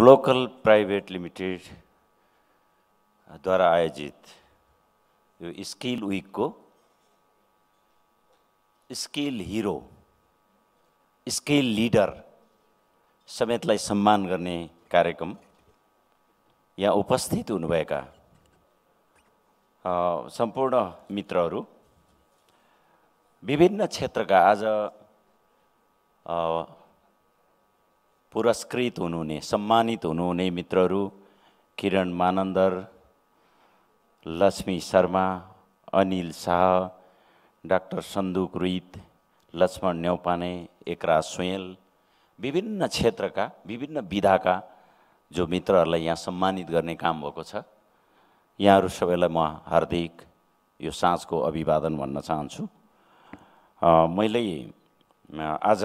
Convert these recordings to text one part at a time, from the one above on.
Glocal private लिमिटेडद्वारा आयोजित यो skill विकको स्किल हिरो स्किल लिडर समेतलाई सम्मान गर्ने कार्यक्रम यहाँ उपस्थित हुनुभएका सम्पूर्ण मित्रहरू विभिन्न क्षेत्रका आज पुरस्कृत हुनुहुने सम्मानित हुनुहुने मित्रहरू किरण मानन्दर लक्ष्मी शर्मा अनिल शाह डाक्टर सन्दुक रुइत लक्ष्मण न्यौपाने एकरा सुयल विभिन्न क्षेत्रका विभिन्न विधाका जो मित्रहरूलाई यहाँ सम्मानित गर्ने काम भएको छ यहाँहरू सबैलाई म हार्दिक यो साँझको अभिवादन भन्न चाहन्छु मैले आज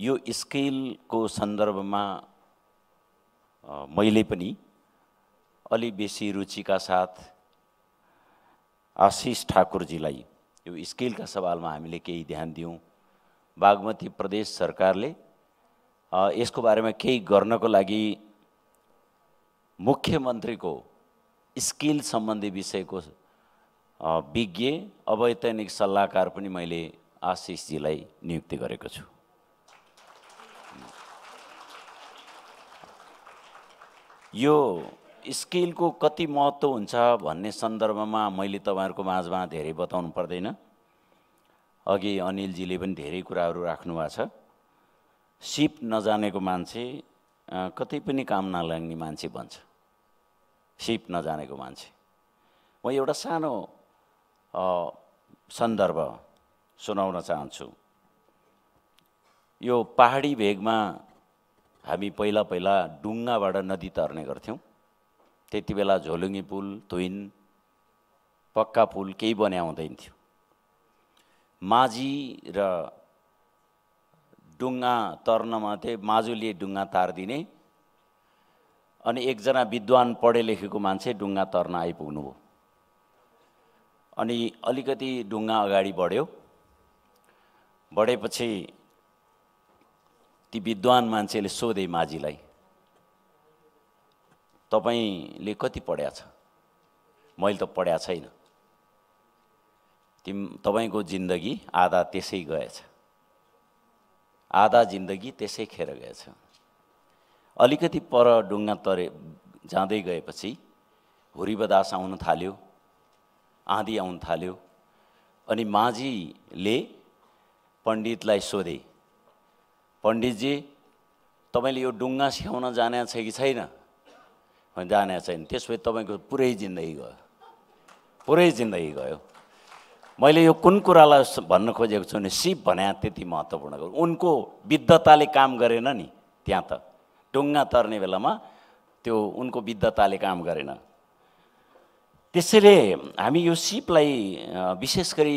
यो स्केलको सन्दर्भमा मैले पनि अलि बेसी रुचिका साथ आशिष ठाकुरजीलाई यो स्केलका सवालमा हामीले केही ध्यान दियौँ बागमती प्रदेश सरकारले यसको बारेमा केही गर्नको लागि मुख्यमन्त्रीको स्किल सम्बन्धी विषयको विज्ञ अवैतनिक सल्लाहकार पनि मैले आशिषजीलाई नियुक्ति गरेको छु यो स्किलको कति महत्त्व हुन्छ भन्ने सन्दर्भमा मैले तपाईँहरूको माझमा धेरै बताउनु पर्दैन अघि अनिलजीले पनि धेरै कुराहरू राख्नु भएको छ सिप नजानेको मान्छे कतै पनि काम नलाग्ने मान्छे भन्छ सिप नजानेको मान्छे म एउटा सानो सन्दर्भ सुनाउन चाहन्छु यो पहाडी भेगमा हामी पहिला पहिला डुङ्गाबाट नदी तर्ने गर्थ्यौँ त्यति बेला झोलुङ्गी पुल तुइन पक्का पुल केही बन्या हुँदैन थियो माझी र डुङ्गा तर्नमा चाहिँ माझुले डुङ्गा तारिदिने अनि एकजना विद्वान पढे लेखेको मान्छे डुङ्गा तर्न आइपुग्नुभयो अनि अलिकति डुङ्गा अगाडि बढ्यो बढेपछि ती विद्वान मान्छेले सोधे माझीलाई तपाईँले कति पढ्या छ मैले त पढ्या छैन तिम तपाईँको जिन्दगी आधा त्यसै गएछ आधा जिन्दगी त्यसै खेर गएछ अलिकति पर ढुङ्गा तरे जाँदै गएपछि हुरीबदास आउन थाल्यो आँधी आउन थाल्यो अनि माझीले पण्डितलाई सोधे पण्डितजी तपाईँले यो डुङ्गा स्याउन जाने छ कि छैन जाने छैन त्यसपछि तपाईँको पुरै जिन्दगी गयो पुरै जिन्दगी गयो मैले यो कुन कुरालाई भन्न खोजेको छु भने सिप भने त्यति महत्त्वपूर्ण उनको विद्धताले काम गरेन नि त्यहाँ त डुङ्गा तर्ने बेलामा त्यो उनको विद्धताले काम गरेन त्यसैले हामी यो सिपलाई विशेष गरी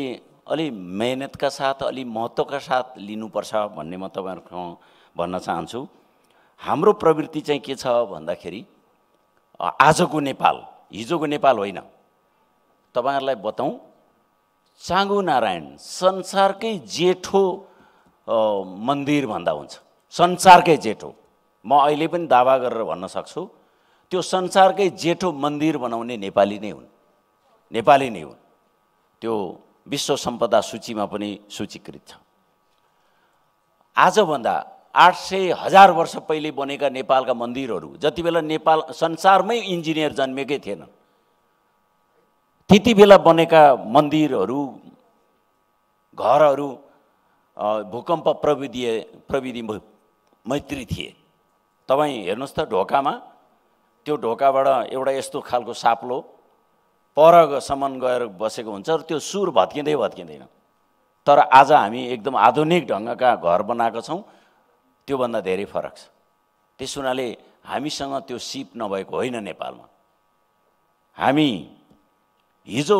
अलि मेहनतका साथ अलि महत्त्वका साथ लिनुपर्छ भन्ने म तपाईँहरूसँग भन्न चाहन्छु हाम्रो प्रवृत्ति चाहिँ के छ भन्दाखेरि आजको नेपाल हिजोको नेपाल होइन तपाईँहरूलाई बताउँ चाँगो नारायण संसारकै जेठो मन्दिर भन्दा हुन्छ संसारकै जेठो म अहिले पनि दावा गरेर भन्न सक्छु त्यो संसारकै जेठो मन्दिर बनाउने नेपाली नै हुन् नेपाली नै हुन् त्यो विश्व सम्पदा सूचीमा पनि सूचीकृत छ आजभन्दा आठ सय हजार वर्ष पहिले बनेका नेपालका मन्दिरहरू जति बेला नेपाल संसारमै इन्जिनियर जन्मेकै थिएन त्यति बेला बनेका मन्दिरहरू घरहरू भूकम्प प्रविधि प्रविधि मैत्री थिए तपाईँ हेर्नुहोस् त ढोकामा त्यो ढोकाबाट एउटा यस्तो खालको साप्लो परसम्म गएर बसेको हुन्छ र त्यो सुर भत्किँदै भत्किँदैन तर आज हामी एकदम आधुनिक ढङ्गका घर बनाएको छौँ त्योभन्दा धेरै फरक छ त्यस हुनाले हामीसँग त्यो सिप नभएको होइन नेपालमा हामी हिजो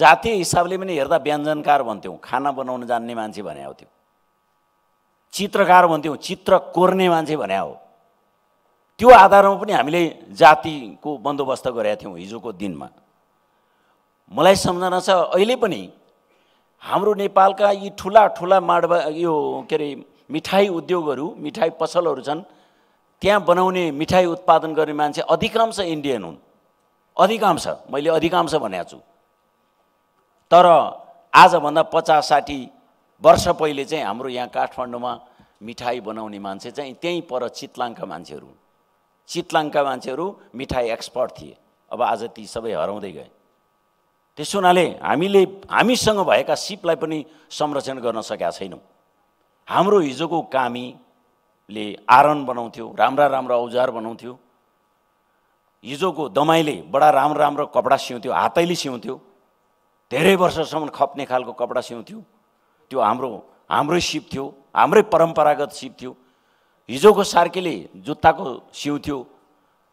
जातीय हिसाबले पनि हेर्दा व्यञ्जनकार भन्थ्यौँ खाना बनाउन जान्ने मान्छे भने हो त्यो चित्रकार भन्थ्यौँ चित्र कोर्ने मान्छे भने हो त्यो आधारमा पनि हामीले जातिको बन्दोबस्त गरेका थियौँ हिजोको दिनमा मलाई सम्झना छ अहिले पनि हाम्रो नेपालका यी ठुला ठुला माडवा यो के अरे मिठाई उद्योगहरू मिठाई पसलहरू छन् त्यहाँ बनाउने मिठाई उत्पादन गर्ने मान्छे अधिकांश इन्डियन हुन् अधिकांश मैले अधिकांश भनेको छु तर आजभन्दा पचास साठी वर्ष पहिले चाहिँ हाम्रो यहाँ काठमाडौँमा मिठाई बनाउने मान्छे चाहिँ त्यहीँ पर चितलाङका मान्छेहरू हुन् चितलाङका मान्छेहरू मिठाई एक्सपर्ट थिए अब आज ती सबै हराउँदै गए त्यसो हुनाले हामीले हामीसँग भएका सिपलाई पनि संरक्षण गर्न सकेका छैनौँ हाम्रो हिजोको कामीले आरन बनाउँथ्यो राम्रा राम्रा औजार बनाउँथ्यो हिजोको दमाईले बडा राम्रो राम्रो कपडा सिउँथ्यो हातैले सिउँथ्यो धेरै वर्षसम्म खप्ने खालको कपडा सिउँथ्यो त्यो हाम्रो हाम्रै सिप थियो हाम्रै परम्परागत सिप थियो हिजोको सार्केले जुत्ताको सिउ थियो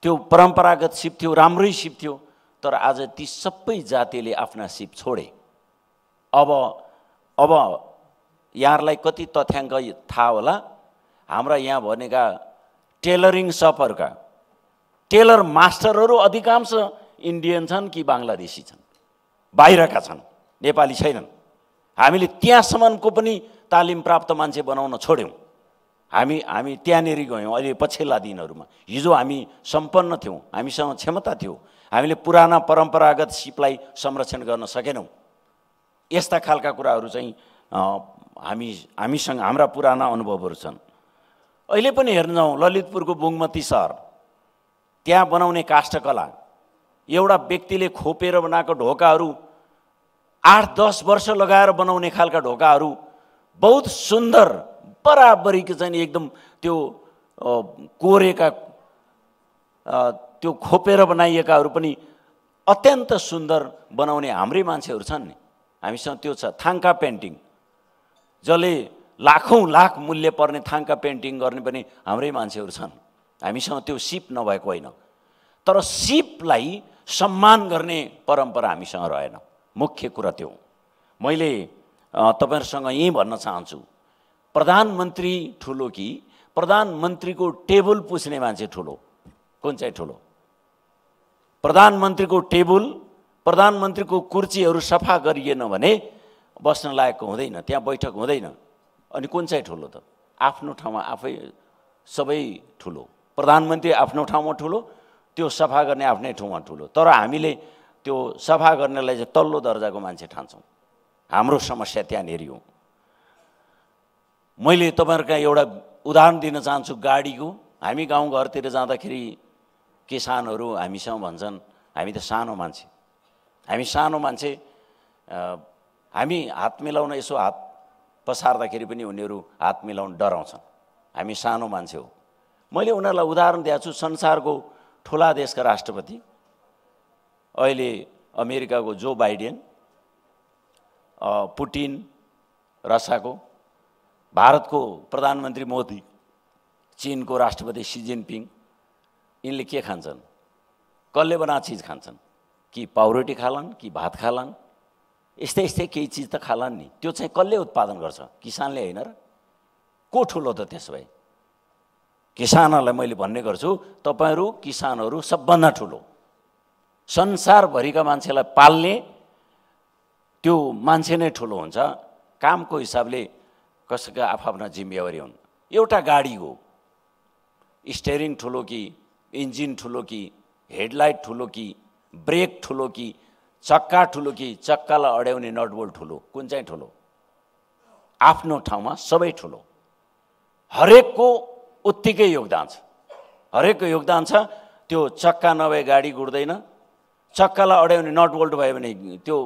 त्यो परम्परागत सिप थियो राम्रै सिप थियो तर आज ती सबै जातिले आफ्ना सिप छोडे अब अब यहाँहरूलाई कति तथ्याङ्क थाहा होला हाम्रा यहाँ भनेका टेलरिङ सपहरूका टेलर मास्टरहरू अधिकांश इन्डियन छन् कि बङ्गलादेशी छन् बाहिरका छन् नेपाली छैनन् हामीले त्यहाँसम्मको पनि तालिम प्राप्त मान्छे बनाउन छोड्यौँ हामी हामी त्यहाँनिर गयौँ अहिले पछिल्ला दिनहरूमा हिजो हामी सम्पन्न थियौँ हामीसँग क्षमता थियो हामीले पुराना परम्परागत सिपलाई संरक्षण गर्न सकेनौँ यस्ता खालका कुराहरू चाहिँ हामी हामीसँग हाम्रा पुराना अनुभवहरू छन् अहिले पनि हेर्न जाउँ ललितपुरको बुङमती सहर त्यहाँ बनाउने काष्ठकला एउटा व्यक्तिले खोपेर बनाएको ढोकाहरू आठ दस वर्ष लगाएर बनाउने खालका ढोकाहरू बहुत सुन्दर बराबरीको चाहिँ एकदम त्यो कोरेका त्यो खोपेर बनाइएकाहरू पनि अत्यन्त सुन्दर बनाउने हाम्रै मान्छेहरू छन् नि हामीसँग त्यो छ थाङ्का पेन्टिङ जसले लाखौँ लाख मूल्य पर्ने थाङ्का पेन्टिङ गर्ने पनि हाम्रै मान्छेहरू छन् हामीसँग त्यो सिप नभएको होइन तर सिपलाई सम्मान गर्ने परम्परा हामीसँग रहेन मुख्य कुरा त्यो मैले तपाईँहरूसँग यहीँ भन्न चाहन्छु प्रधानमन्त्री ठुलो कि प्रधानमन्त्रीको टेबल पुस्ने मान्छे ठुलो कुन चाहिँ ठुलो प्रधानमन्त्रीको टेबल प्रधानमन्त्रीको कुर्चीहरू सफा गरिएन भने बस्न लायकको हुँदैन त्यहाँ बैठक हुँदैन अनि कुन चाहिँ ठुलो त आफ्नो ठाउँमा आफै सबै ठुलो प्रधानमन्त्री आफ्नो ठाउँमा ठुलो त्यो सफा गर्ने आफ्नै ठाउँमा ठुलो तर हामीले त्यो सफा गर्नेलाई चाहिँ तल्लो दर्जाको मान्छे ठान्छौँ हाम्रो समस्या त्यहाँनिर हो मैले तपाईँहरूका एउटा उदाहरण दिन चाहन्छु गाडीको हामी गाउँघरतिर जाँदाखेरि किसानहरू हामीसँग भन्छन् हामी त सानो मान्छे हामी सानो मान्छे हामी हात मिलाउन यसो हात पसार्दाखेरि पनि उनीहरू हात मिलाउन डराउँछन् हामी सानो मान्छे हो मैले उनीहरूलाई उदाहरण दिएको छु संसारको ठुला देशका राष्ट्रपति अहिले अमेरिकाको जो बाइडेन पुटिन रसाको भारतको प्रधानमन्त्री मोदी चिनको राष्ट्रपति सी जिनपिङ यिनले के खान्छन् कसले बना चिज खान्छन् कि पाउरोटी खालान् कि भात खालान् यस्तै यस्तै केही चिज त खालान् नि त्यो चाहिँ कसले उत्पादन गर्छ किसानले होइन र को ठुलो त त्यसो भए किसानहरूलाई मैले भन्ने गर्छु तपाईँहरू किसानहरू सबभन्दा ठुलो संसारभरिका मान्छेलाई पाल्ने त्यो मान्छे नै ठुलो हुन्छ कामको हिसाबले कसैका आफ्ना जिम्मेवारी हुन् एउटा गाडी हो स्टेरिङ ठुलो कि इन्जिन ठुलो कि हेडलाइट ठुलो कि ब्रेक ठुलो कि चक्का ठुलो कि चक्कालाई अड्याउने नटबोल्ट ठुलो कुन चाहिँ ठुलो आफ्नो ठाउँमा सबै ठुलो हरेकको उत्तिकै योगदान छ हरेकको योगदान छ त्यो चक्का नभए गाडी गुड्दैन चक्कालाई अड्याउने नटबोल्ट भयो भने त्यो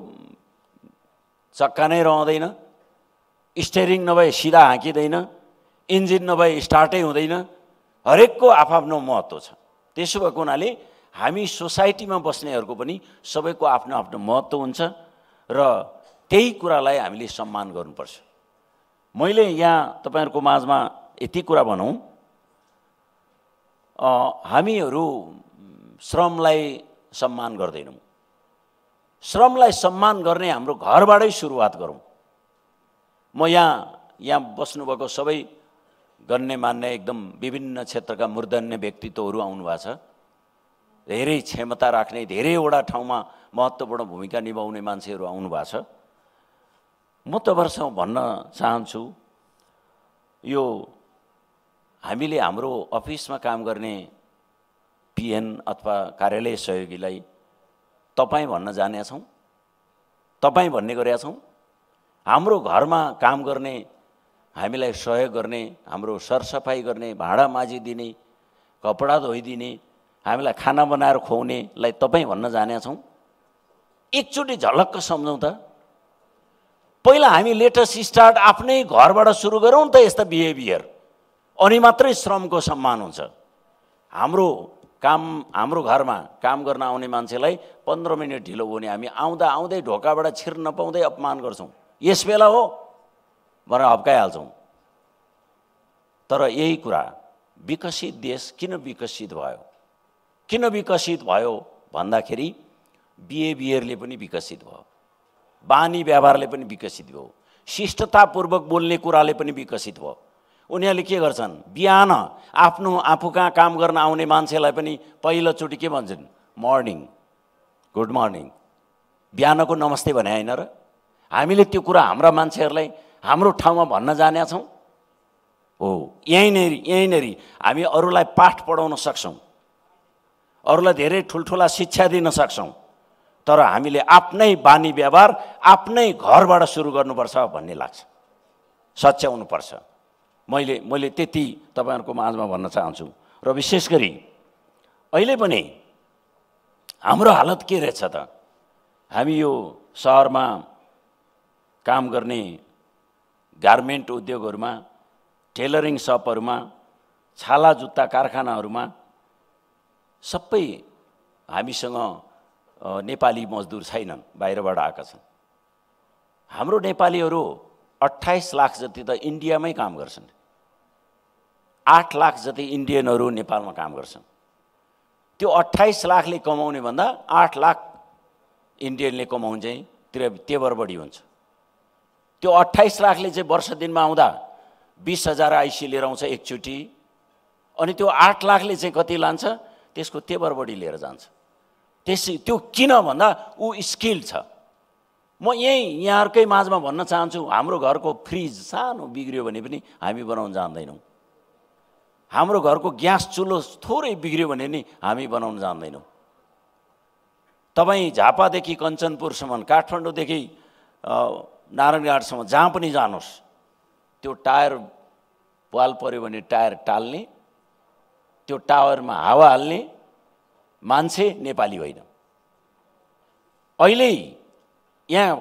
चक्का नै रहँदैन स्टेरिङ नभए सिधा हाँकिँदैन इन्जिन नभए स्टार्टै हुँदैन हरेकको आफआफ्नो महत्त्व छ त्यसो भएको हुनाले हामी सोसाइटीमा बस्नेहरूको पनि सबैको आफ्नो आफ्नो महत्त्व हुन्छ र त्यही कुरालाई हामीले सम्मान गर्नुपर्छ मैले यहाँ तपाईँहरूको माझमा यति कुरा भनौँ हामीहरू श्रमलाई सम्मान गर्दैनौँ श्रमलाई सम्मान गर्ने हाम्रो घरबाटै सुरुवात गरौँ म यहाँ यहाँ बस्नुभएको सबै गर्ने मान्ने एकदम विभिन्न क्षेत्रका मूर्धन्य व्यक्तित्वहरू आउनुभएको छ धेरै क्षमता राख्ने धेरैवटा ठाउँमा महत्त्वपूर्ण भूमिका निभाउने मान्छेहरू आउनुभएको छ म तपाईँहरूसँग भन्न चाहन्छु यो हामीले हाम्रो अफिसमा काम गर्ने पिएन अथवा कार्यालय सहयोगीलाई तपाईँ भन्न जाने छौँ तपाईँ भन्ने गरेका छौँ हाम्रो घरमा काम गर्ने हामीलाई सहयोग गर्ने हाम्रो सरसफाइ गर्ने भाँडा माझिदिने कपडा धोइदिने हामीलाई खाना बनाएर खुवाउनेलाई तपाईँ भन्न जाने छौँ एकचोटि झलक्क सम्झौँ त पहिला हामी लेटेस्ट स्टार्ट आफ्नै घरबाट सुरु गरौँ त यस्ता बिहेभियर अनि मात्रै श्रमको सम्मान हुन्छ हाम्रो काम हाम्रो घरमा काम गर्न आउने मान्छेलाई पन्ध्र मिनट ढिलो हुने हामी आउँदा आउँदै ढोकाबाट छिर्न नपाउँदै अपमान गर्छौँ यस बेला हो भनेर हप्काइहाल्छौँ तर यही कुरा विकसित देश किन विकसित भयो किन विकसित भयो भन्दाखेरि बिहेभियरले पनि विकसित भयो बानी व्यवहारले पनि विकसित भयो शिष्टतापूर्वक बोल्ने कुराले पनि विकसित भयो उनीहरूले के गर्छन् बिहान आफ्नो आफू कहाँ काम गर्न आउने मान्छेलाई पनि पहिलोचोटि के भन्छन् मर्निङ गुड मर्निङ बिहानको नमस्ते भने होइन र हामीले त्यो कुरा हाम्रा मान्छेहरूलाई हाम्रो ठाउँमा भन्न जाने छौँ हो यहीँनेरि यहीँनेरि हामी अरूलाई पाठ पढाउन सक्छौँ अरूलाई धेरै ठुल्ठुला शिक्षा दिन सक्छौँ तर हामीले आफ्नै बानी व्यवहार आफ्नै घरबाट सुरु गर्नुपर्छ भन्ने लाग्छ सच्याउनुपर्छ मैले मैले त्यति तपाईँहरूको माझमा भन्न चाहन्छु र विशेष गरी अहिले पनि हाम्रो हालत के रहेछ त हामी यो सहरमा काम गर्ने गार्मेन्ट उद्योगहरूमा टेलरिङ सपहरूमा छाला जुत्ता कारखानाहरूमा सबै हामीसँग नेपाली मजदुर छैनन् बाहिरबाट आएका छन् हाम्रो नेपालीहरू अठाइस लाख जति त इन्डियामै काम गर्छन् आठ लाख जति इन्डियनहरू नेपालमा काम गर्छन् त्यो अठाइस लाखले कमाउने भन्दा आठ लाख इन्डियनले चाहिँ त्यो तेबर बढी हुन्छ त्यो अट्ठाइस लाखले चाहिँ वर्ष दिनमा आउँदा बिस हजार आइसी लिएर आउँछ एकचोटि अनि त्यो आठ लाखले चाहिँ कति लान्छ त्यसको तेबरबडी लिएर जान्छ त्यसै त्यो किन भन्दा ऊ स्किल छ म यहीँ यहाँहरूकै माझमा भन्न चाहन्छु हाम्रो घरको फ्रिज सानो बिग्रियो भने पनि हामी बनाउन जान्दैनौँ हाम्रो घरको ग्यास चुलो थोरै बिग्रियो भने नि हामी बनाउन जान्दैनौँ तपाईँ झापादेखि कञ्चनपुरसम्म काठमाडौँदेखि नारायणघाटसम्म जहाँ पनि जानुहोस् त्यो टायर पाल पऱ्यो भने टायर टाल्ने त्यो टावरमा हावा हाल्ने मान्छे नेपाली होइन अहिले यहाँ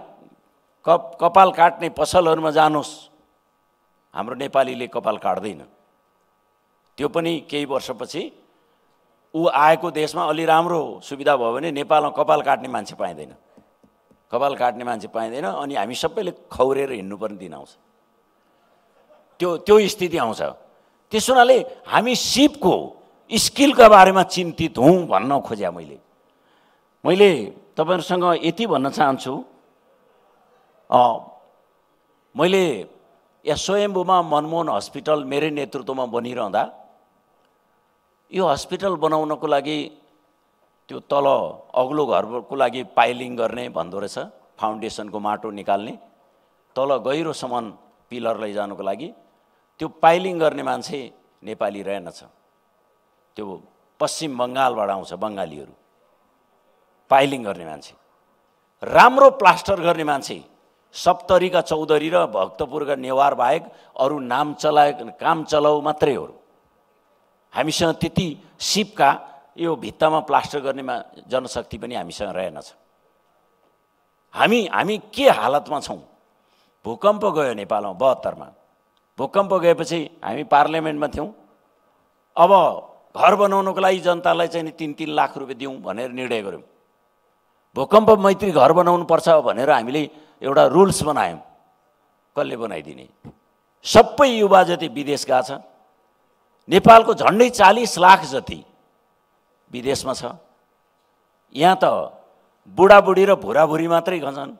कप कपाल काट्ने पसलहरूमा जानुहोस् हाम्रो नेपालीले कपाल काट्दैन त्यो पनि केही वर्षपछि ऊ आएको देशमा अलि राम्रो सुविधा भयो भने नेपालमा कपाल काट्ने मान्छे पाइँदैन कपाल काट्ने मान्छे पाइँदैन अनि हामी सबैले खौरेर हिँड्नुपर्ने दिन आउँछ त्यो त्यो स्थिति आउँछ त्यस हुनाले हामी सिपको स्किलका बारेमा चिन्तित हुँ भन्न खोज्या मैले मैले तपाईँहरूसँग यति भन्न चाहन्छु मैले यहाँ स्वयम्भूमा मनमोहन हस्पिटल मेरै नेतृत्वमा बनिरहँदा यो हस्पिटल बनाउनको लागि त्यो तल अग्लो घरको लागि पाइलिङ गर्ने भन्दो रहेछ फाउन्डेसनको माटो निकाल्ने तल गहिरोसम्म पिलर लैजानुको लागि त्यो पाइलिङ गर्ने मान्छे नेपाली रहेनछ त्यो पश्चिम बङ्गालबाट आउँछ बङ्गालीहरू पाइलिङ गर्ने मान्छे राम्रो प्लास्टर गर्ने मान्छे सप्तरीका चौधरी र भक्तपुरका नेवार बाहेक अरू नाम चला काम चलाउ मात्रै हो हामीसँग त्यति सिपका यो भित्तामा प्लास्टर गर्नेमा जनशक्ति पनि हामीसँग रहेनछ हामी हामी के हालतमा छौँ भूकम्प गयो नेपालमा बहत्तरमा भूकम्प गएपछि हामी पार्लियामेन्टमा थियौँ अब घर बनाउनुको लागि जनतालाई चाहिँ तिन तिन लाख रुपियाँ दिउँ भनेर निर्णय गऱ्यौँ भूकम्प मैत्री घर बनाउनु पर्छ भनेर हामीले एउटा रुल्स बनायौँ कसले बनाइदिने सबै युवा जति विदेश गएको छ नेपालको झन्डै चालिस लाख जति विदेशमा छ यहाँ त बुढाबुढी र भुराभुरी मात्रै गर्छन्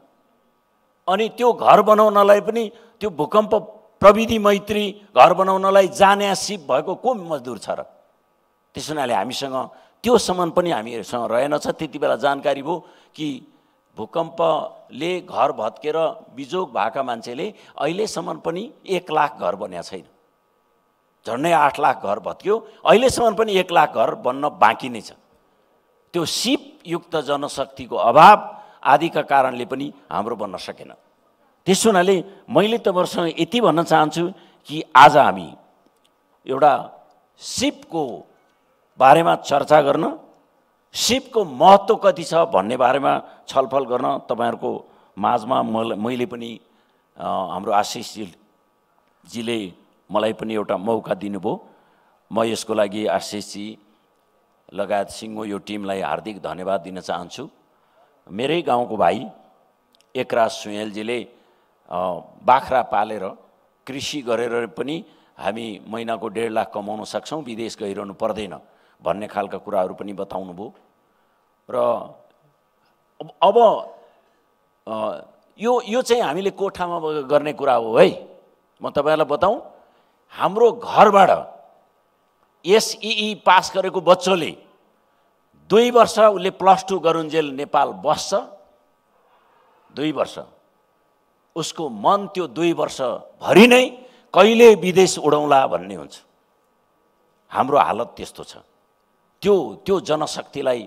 अनि त्यो घर बनाउनलाई पनि त्यो भूकम्प प्रविधि मैत्री घर बनाउनलाई जाने सिप भएको को मजदुर छ र त्यस हुनाले हामीसँग सामान पनि हामीहरूसँग रहेनछ त्यति बेला जानकारी भयो कि भूकम्पले घर भत्केर बिजोग भएका मान्छेले अहिलेसम्म पनि एक लाख घर बनाएको छैन झन्डै आठ लाख घर भत्कियो अहिलेसम्म पनि एक लाख घर बन्न बाँकी नै छ त्यो सिपयुक्त जनशक्तिको अभाव आदिका कारणले पनि हाम्रो बन्न सकेन त्यस हुनाले मैले तपाईँहरूसँग यति भन्न चाहन्छु कि आज हामी एउटा सिपको बारेमा चर्चा गर्न सिपको महत्त्व कति छ भन्ने बारेमा छलफल गर्न तपाईँहरूको माझमा मैले पनि हाम्रो आशिषजीले मलाई पनि एउटा मौका दिनुभयो म यसको लागि आरसिसी लगायत सिङ्गो यो टिमलाई हार्दिक धन्यवाद दिन चाहन्छु मेरै गाउँको भाइ एकराज सुयालजीले बाख्रा पालेर कृषि गरेर पनि हामी महिनाको डेढ लाख कमाउन सक्छौँ विदेश गइरहनु पर्दैन भन्ने खालका कुराहरू पनि बताउनु भयो र अब यो यो चाहिँ हामीले कोठामा गर्ने कुरा हो है म तपाईँहरूलाई बताउँ हाम्रो घरबाट एसइई पास गरेको बच्चोले दुई वर्ष उसले प्लस टू गरुन्जेल नेपाल बस्छ दुई वर्ष उसको मन त्यो दुई वर्षभरि नै कहिले विदेश उडाउँला भन्ने हुन्छ हाम्रो हालत त्यस्तो छ त्यो त्यो जनशक्तिलाई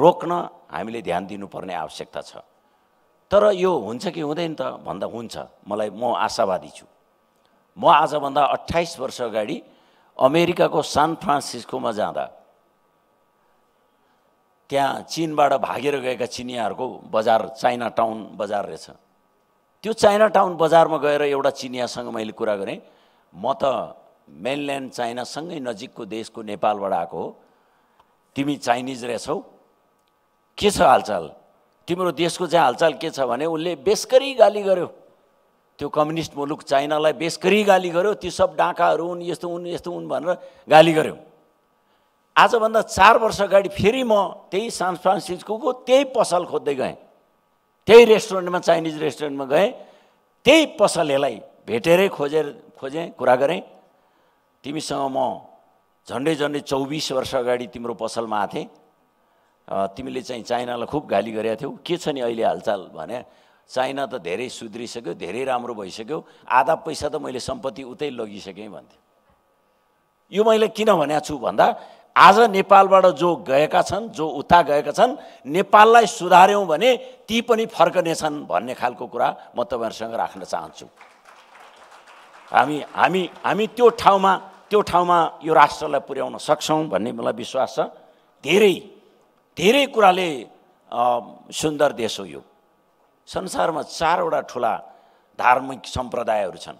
रोक्न हामीले ध्यान दिनुपर्ने आवश्यकता छ तर यो हुन्छ कि हुँदैन त भन्दा हुन्छ मलाई म आशावादी छु म आजभन्दा अठाइस वर्ष अगाडि अमेरिकाको सान फ्रान्सिस्कोमा जाँदा त्यहाँ चिनबाट भागेर गएका चिनियाहरूको बजार चाइना टाउन बजार रहेछ त्यो चाइना टाउन बजारमा गएर एउटा चिनियासँग मैले कुरा गरेँ म त मेनल्यान्ड चाइनासँगै नजिकको देशको नेपालबाट आएको हो तिमी चाइनिज रहेछौ के छ हालचाल तिम्रो देशको चाहिँ हालचाल के छ भने उसले बेसकरी गाली गर्यो त्यो कम्युनिस्ट मुलुक चाइनालाई बेस गरी गाली गर्यो त्यो सब डाँकाहरू हुन् यस्तो हुन् यस्तो हुन् भनेर गाली गर्यो आजभन्दा चार वर्ष अगाडि फेरि म त्यही सान फ्रान्सिस्को त्यही पसल खोज्दै गएँ त्यही रेस्टुरेन्टमा चाइनिज रेस्टुरेन्टमा गएँ त्यही पसलहरूलाई भेटेरै खोजेर खोजेँ कुरा गरेँ तिमीसँग म झन्डै झन्डै चौबिस वर्ष अगाडि तिम्रो पसलमा आएको थिएँ तिमीले चाहिँ चाइनालाई खुब गाली गरेका थियौ के छ नि अहिले हालचाल भने चाइना त धेरै सुध्रिसक्यो धेरै राम्रो भइसक्यो आधा पैसा त मैले सम्पत्ति उतै लगिसकेँ भन्थ्यो यो मैले किन भनेको छु भन्दा आज नेपालबाट जो गएका छन् जो उता गएका छन् नेपाललाई सुधार्यौँ भने ती पनि फर्कनेछन् भन्ने खालको कुरा म तपाईँहरूसँग राख्न चाहन्छु हामी हामी हामी त्यो ठाउँमा त्यो ठाउँमा यो राष्ट्रलाई पुर्याउन सक्छौँ भन्ने मलाई विश्वास छ धेरै धेरै कुराले सुन्दर देश हो यो संसारमा चारवटा ठुला धार्मिक सम्प्रदायहरू छन्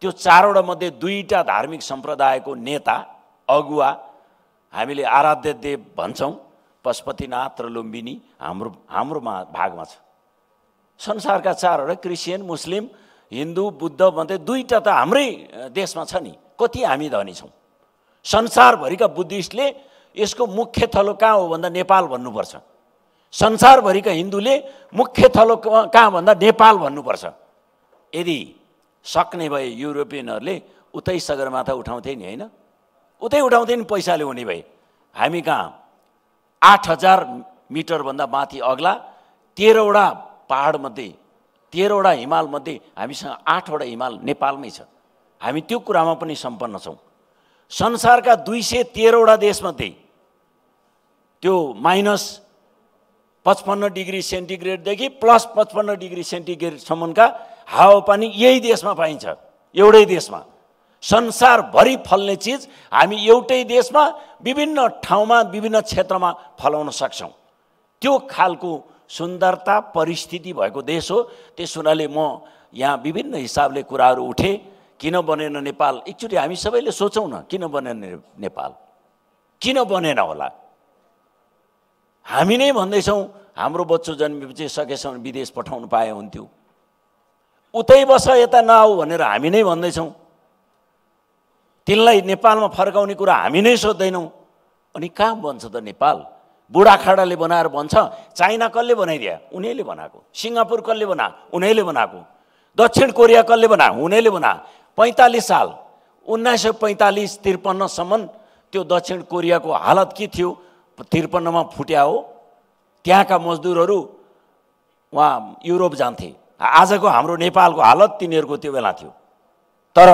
त्यो चारवटा मध्ये दुईवटा धार्मिक सम्प्रदायको नेता अगुवा हामीले आराध्य देव भन्छौँ पशुपतिनाथ र लुम्बिनी हाम्रो हाम्रोमा भागमा छ संसारका चारवटा क्रिस्चियन मुस्लिम हिन्दू बुद्ध भन्दै दुईवटा त हाम्रै देशमा छ नि कति हामी धनी छौँ संसारभरिका बुद्धिस्टले यसको मुख्य थलो कहाँ हो भन्दा नेपाल भन्नुपर्छ संसारभरिका हिन्दूले मुख्य थलो कहाँ भन्दा नेपाल भन्नुपर्छ यदि सक्ने भए युरोपियनहरूले उतै सगरमाथा उठाउँथे नि होइन उतै उठाउँथे नि पैसाले हुने भए हामी कहाँ आठ हजार मिटरभन्दा माथि अग्ला तेह्रवटा पाहाडमध्ये तेह्रवटा हिमालमध्ये हामीसँग आठवटा हिमाल नेपालमै छ हामी त्यो कुरामा पनि सम्पन्न छौँ संसारका दुई सय तेह्रवटा देशमध्ये त्यो माइनस पचपन्न डिग्री सेन्टिग्रेडदेखि प्लस पचपन्न डिग्री सेन्टिग्रेडसम्मका हावापानी यही देशमा पाइन्छ एउटै देशमा संसारभरि फल्ने चिज हामी एउटै देशमा विभिन्न ठाउँमा विभिन्न क्षेत्रमा फलाउन सक्छौँ त्यो खालको सुन्दरता परिस्थिति भएको देश हो त्यस हुनाले म यहाँ विभिन्न हिसाबले कुराहरू उठेँ किन बनेन नेपाल एकचोटि हामी सबैले सोचौँ न किन बनेन नेपाल किन बनेन होला हामी नै भन्दैछौँ हाम्रो बच्चो जन्मेपछि सकेसम्म विदेश पठाउनु पाए हुन्थ्यो उतै बस यता नआऊ भनेर हामी नै भन्दैछौँ तिनलाई नेपालमा फर्काउने कुरा हामी नै सोध्दैनौँ अनि कहाँ बन्छ त नेपाल बुढाखाडाले बनाएर बन्छ चाइना कसले बनाइदिए उनीहरूले बनाएको सिङ्गापुर कसले बना उनीहरूले बनाएको दक्षिण कोरिया कसले बना उनीहरूले बना पैँतालिस साल उन्नाइस सय पैँतालिस त्रिपन्नसम्म त्यो दक्षिण कोरियाको हालत के थियो त्रिपन्नमा फुट्या हो त्यहाँका मजदुरहरू उहाँ युरोप जान्थे आजको हाम्रो नेपालको हालत तिनीहरूको त्यो बेला थियो तर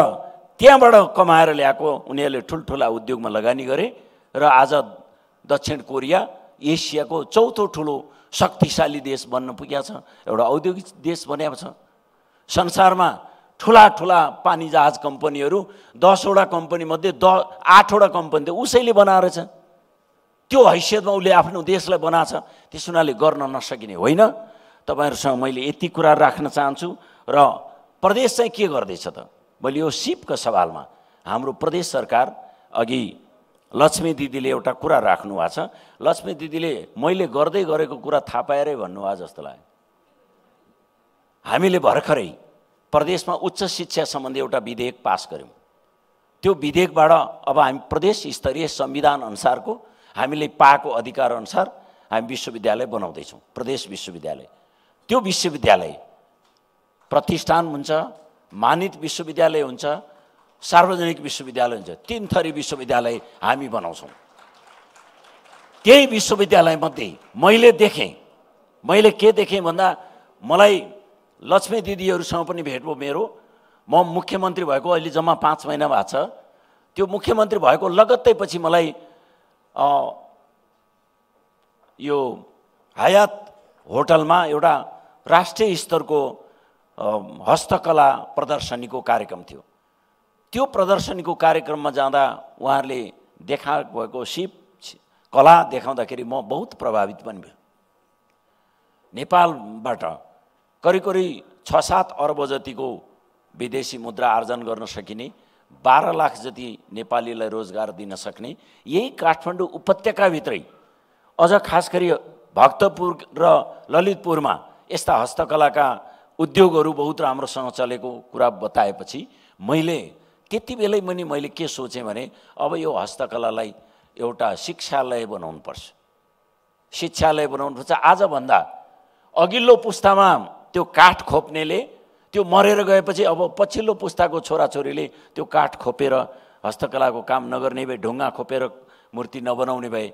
त्यहाँबाट कमाएर ल्याएको उनीहरूले ठुल्ठुला उद्योगमा लगानी गरे र आज दक्षिण कोरिया एसियाको चौथो ठुलो शक्तिशाली देश बन्न पुगेको छ एउटा औद्योगिक देश बनेको छ संसारमा ठुला ठुला पानी जहाज कम्पनीहरू दसवटा कम्पनीमध्ये द आठवटा कम्पनी त उसैले बनाएर छ त्यो हैसियतमा उसले आफ्नो देशलाई बनाछ त्यस उनीहरूले गर्न नसकिने होइन तपाईँहरूसँग मैले यति कुरा राख्न चाहन्छु र प्रदेश चाहिँ के गर्दैछ त मैले यो सिपको सवालमा हाम्रो प्रदेश सरकार अघि लक्ष्मी दिदीले एउटा कुरा राख्नु भएको छ लक्ष्मी दिदीले मैले गर्दै गरेको कुरा थाहा पाएरै भन्नुभयो जस्तो लाग्यो हामीले भर्खरै प्रदेशमा उच्च शिक्षा सम्बन्धी एउटा विधेयक पास गऱ्यौँ त्यो विधेयकबाट अब हामी प्रदेश स्तरीय संविधान अनुसारको हामीले पाएको अधिकार अनुसार हामी विश्वविद्यालय बनाउँदैछौँ प्रदेश विश्वविद्यालय त्यो विश्वविद्यालय प्रतिष्ठान हुन्छ मानित विश्वविद्यालय हुन्छ सार्वजनिक विश्वविद्यालय हुन्छ तिन थरी विश्वविद्यालय हामी बनाउँछौँ त्यही विश्वविद्यालयमध्ये मैले देखेँ मैले के देखेँ भन्दा मलाई लक्ष्मी दिदीहरूसँग पनि भेट भयो मेरो म मुख्यमन्त्री भएको अहिले जम्मा पाँच महिना भएको छ त्यो मुख्यमन्त्री भएको लगत्तै पछि मलाई यो हयात होटलमा एउटा राष्ट्रिय स्तरको हस्तकला प्रदर्शनीको कार्यक्रम थियो त्यो प्रदर्शनीको कार्यक्रममा जाँदा उहाँहरूले देखा भएको शिप कला देखाउँदाखेरि म बहुत प्रभावित पनि भएँ नेपालबाट करिब करिब छ सात अर्ब जतिको विदेशी मुद्रा आर्जन गर्न सकिने बाह्र लाख जति नेपालीलाई रोजगार दिन सक्ने यही काठमाडौँ उपत्यकाभित्रै अझ खास गरी भक्तपुर र ललितपुरमा यस्ता हस्तकलाका उद्योगहरू बहुत राम्रोसँग चलेको कुरा बताएपछि मैले त्यति बेलै पनि मैले के सोचेँ भने अब यो हस्तकलालाई एउटा शिक्षालय बनाउनुपर्छ शिक्षालय बनाउनुपर्छ आजभन्दा अघिल्लो पुस्तामा त्यो काठ खोप्नेले त्यो मरेर गएपछि अब पछिल्लो पुस्ताको छोराछोरीले त्यो काठ खोपेर हस्तकलाको काम नगर्ने भए ढुङ्गा खोपेर मूर्ति नबनाउने भए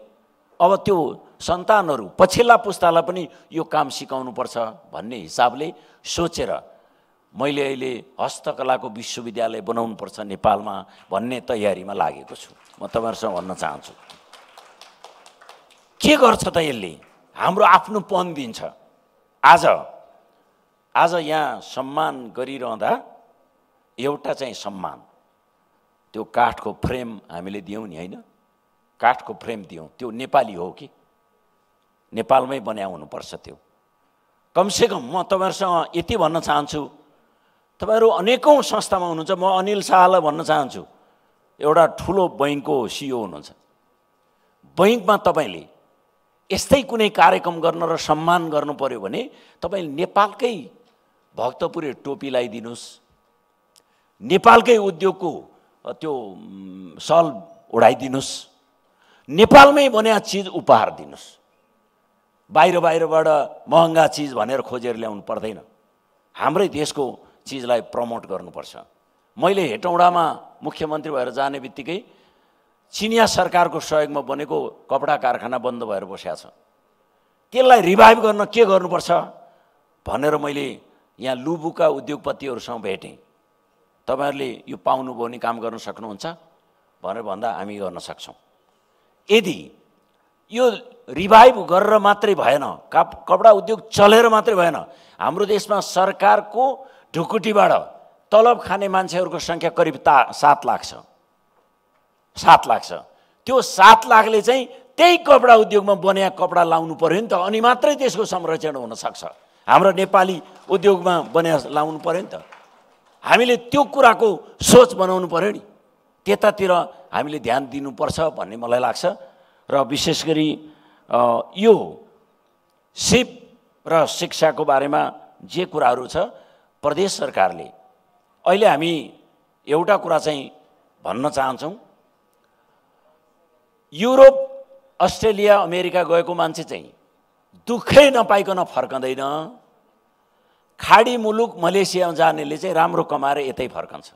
अब त्यो सन्तानहरू पछिल्ला पुस्तालाई पनि यो काम सिकाउनु पर्छ भन्ने हिसाबले सोचेर मैले अहिले हस्तकलाको विश्वविद्यालय बनाउनुपर्छ नेपालमा भन्ने तयारीमा लागेको छु म तपाईँहरूसँग भन्न चाहन्छु के गर्छ त यसले हाम्रो आफ्नो पन दिन्छ आज आज यहाँ सम्मान गरिरहँदा एउटा चाहिँ सम्मान त्यो काठको फ्रेम हामीले दियौँ नि होइन काठको फ्रेम दियौँ त्यो नेपाली हो कि नेपालमै बना हुनुपर्छ त्यो कमसेकम म तपाईँहरूसँग यति भन्न चाहन्छु तपाईँहरू अनेकौँ संस्थामा हुनुहुन्छ म अनिल शाहलाई भन्न चाहन्छु एउटा ठुलो बैङ्कको सिओ हुनुहुन्छ बैङ्कमा तपाईँले यस्तै कुनै कार्यक्रम गर्न र सम्मान गर्नु पऱ्यो भने तपाईँ नेपालकै भक्तपुरे टोपी लगाइदिनुहोस् नेपालकै उद्योगको त्यो सल उडाइदिनुहोस् नेपालमै बन्या चिज उपहार दिनुहोस् बाहिर बाहिरबाट महँगा चिज भनेर खोजेर ल्याउनु पर्दैन हाम्रै देशको चिजलाई प्रमोट गर्नुपर्छ मैले हेटौँडामा मुख्यमन्त्री भएर जाने बित्तिकै चिनिया सरकारको सहयोगमा बनेको कपडा कारखाना बन्द भएर बसेको छ त्यसलाई रिभाइभ गर्न के गर्नुपर्छ भनेर मैले यहाँ लुबुका उद्योगपतिहरूसँग भेटेँ तपाईँहरूले यो पाउनुभयो भने काम गर्न सक्नुहुन्छ भनेर भन्दा हामी गर्न सक्छौँ यदि यो रिभाइभ गरेर मात्रै भएन कप कपडा उद्योग चलेर मात्रै भएन हाम्रो देशमा सरकारको ढुकुटीबाट तलब खाने मान्छेहरूको सङ्ख्या करिब ता सात लाख छ सात लाख छ त्यो सात लाखले चाहिँ त्यही कपडा उद्योगमा बनिया कपडा लाउनु पऱ्यो नि त अनि मात्रै त्यसको संरक्षण हुनसक्छ हाम्रो नेपाली उद्योगमा बनास लाउनु पऱ्यो नि त हामीले त्यो कुराको सोच बनाउनु पऱ्यो नि त्यतातिर हामीले ध्यान दिनुपर्छ भन्ने मलाई लाग्छ र विशेष गरी यो सिप र शिक्षाको बारेमा जे कुराहरू छ प्रदेश सरकारले अहिले हामी एउटा कुरा चाहिँ भन्न चाहन्छौँ युरोप अस्ट्रेलिया अमेरिका गएको मान्छे चाहिँ दुःखै नपाइकन फर्कँदैन खाडी मुलुक मलेसियामा जानेले चाहिँ राम्रो कमाएर यतै फर्कन्छ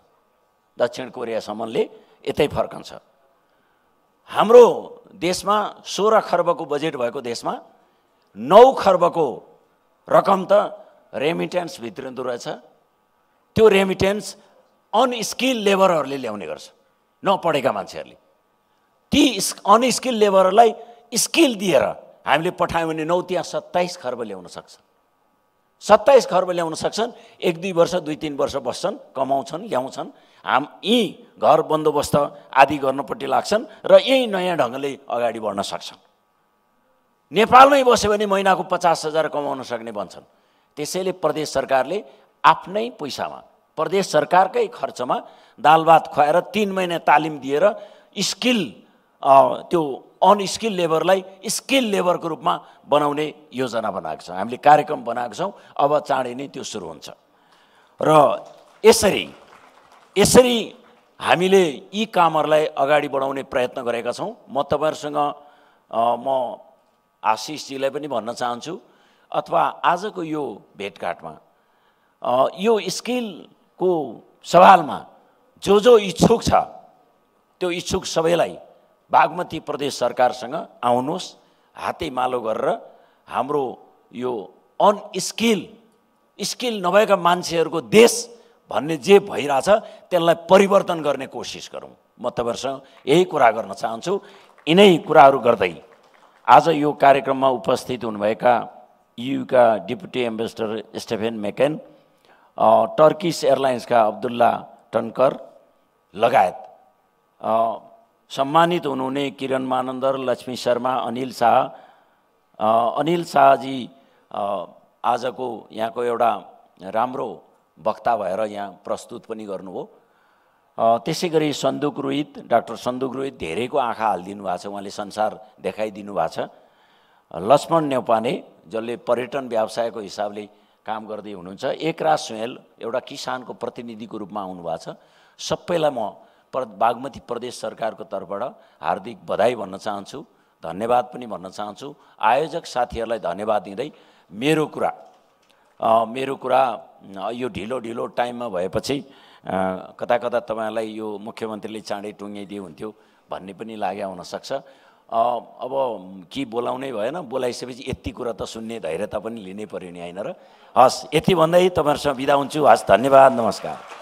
दक्षिण कोरियासम्मले यतै फर्कन्छ हाम्रो देशमा सोह्र खर्बको बजेट भएको देशमा नौ खर्बको रकम त रेमिटेन्स भित्रिँदो रहेछ त्यो रेमिटेन्स अनस्किल लेबरहरूले ल्याउने गर्छ नपढेका मान्छेहरूले ती अनस्किल लेबरहरूलाई स्किल दिएर हामीले पठायौँ भने नौ त्यहाँ सत्ताइस खर्ब ल्याउन सक्छ सत्ताइस घरमा ल्याउन सक्छन् एक दुई वर्ष दुई तिन वर्ष बस्छन् कमाउँछन् ल्याउँछन् हाम यहीँ घर बन्दोबस्त आदि गर्नपट्टि लाग्छन् र यही नयाँ ढङ्गले अगाडि बढ्न सक्छन् नेपालमै बस्यो भने महिनाको पचास हजार कमाउन सक्ने भन्छन् त्यसैले प्रदेश सरकारले आफ्नै पैसामा प्रदेश सरकारकै खर्चमा दाल भात खुवाएर तिन महिना तालिम दिएर स्किल त्यो अनस्किल लेबरलाई स्किल लेबरको रूपमा बनाउने योजना बनाएको छौँ हामीले कार्यक्रम बनाएको छौँ अब चाँडै नै त्यो सुरु हुन्छ र यसरी यसरी हामीले यी कामहरूलाई अगाडि बढाउने प्रयत्न गरेका छौँ म तपाईँहरूसँग म आशिषजीलाई पनि भन्न चाहन्छु अथवा आजको यो भेटघाटमा यो स्किलको सवालमा जो जो इच्छुक छ त्यो इच्छुक सबैलाई बागमती प्रदेश सरकारसँग आउनुहोस् हातेमालो गरेर हाम्रो यो अनस्किल स्किल नभएका मान्छेहरूको देश भन्ने जे भइरहेछ त्यसलाई परिवर्तन गर्ने कोसिस गरौँ म तपाईँहरूसँग यही कुरा गर्न चाहन्छु यिनै कुराहरू गर्दै आज यो कार्यक्रममा उपस्थित हुनुभएका युका डिप्युटी एम्बेसडर स्टेफेन मेकेन टर्किस एयरलाइन्सका अब्दुल्ला टन्कर लगायत सम्मानित हुनुहुने किरण मानन्दर लक्ष्मी शर्मा अनिल शाह अनिल शाहजी आजको यहाँको एउटा राम्रो वक्ता भएर यहाँ प्रस्तुत पनि गर्नुभयो त्यसै गरी सन्दुक रोहित डाक्टर सन्दुक रोहित धेरैको आँखा हालिदिनु भएको छ उहाँले संसार देखाइदिनु भएको छ लक्ष्मण न्यौपाने जसले पर्यटन व्यवसायको हिसाबले काम गर्दै हुनुहुन्छ एकराज सुहेल एउटा किसानको प्रतिनिधिको रूपमा आउनुभएको छ सबैलाई म प्र बागमती प्रदेश सरकारको तर्फबाट हार्दिक बधाई भन्न चाहन्छु धन्यवाद पनि भन्न चाहन्छु आयोजक साथीहरूलाई धन्यवाद दिँदै मेरो कुरा आ, मेरो कुरा यो ढिलो ढिलो टाइममा भएपछि कता कता तपाईँहरूलाई यो मुख्यमन्त्रीले चाँडै टुङ्गाइदिए हुन्थ्यो भन्ने पनि लाग्यो हुनसक्छ अब के बोलाउनै भएन बोलाइसकेपछि यति कुरा त सुन्ने धैर्यता पनि लिनै पऱ्यो नि होइन र हस् यति भन्दै तपाईँहरूसँग बिदा हुन्छु हस् धन्यवाद नमस्कार